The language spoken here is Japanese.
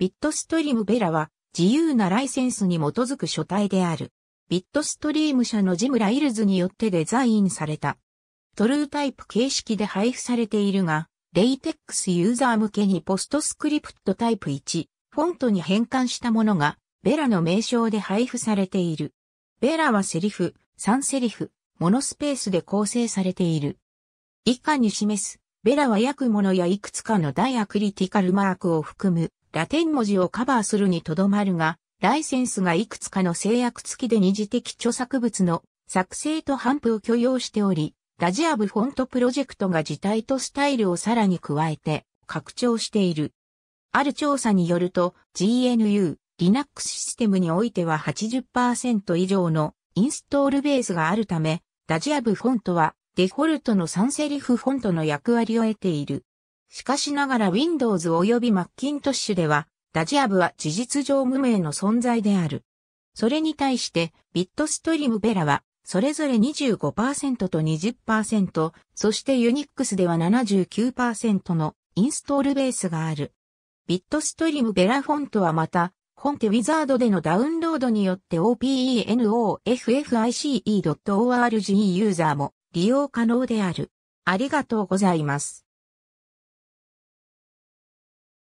ビットストリームベラは自由なライセンスに基づく書体である。ビットストリーム社のジムライルズによってデザインされた。トルータイプ形式で配布されているが、レイテックスユーザー向けにポストスクリプトタイプ1、フォントに変換したものが、ベラの名称で配布されている。ベラはセリフ、3セリフ、モノスペースで構成されている。以下に示す、ベラは訳物やいくつかのダイアクリティカルマークを含むラテン文字をカバーするにとどまるが、ライセンスがいくつかの制約付きで二次的著作物の作成と反布を許容しており、ラジアブフォントプロジェクトが字体とスタイルをさらに加えて拡張している。ある調査によると GNU、Linux システムにおいては80%以上のインストールベースがあるため、ラジアブフォントはデフォルトのサンセリフフォントの役割を得ている。しかしながら Windows 及び Macintosh では、ダジアブは事実上無名の存在である。それに対して、ビットストリームベラは、それぞれ25%と20%、そしてユニックスでは79%のインストールベースがある。ビットストリームベラフォントはまた、本家ウィザードでのダウンロードによって OpenOFFICE.org ユーザーも利用可能である。ありがとうございます。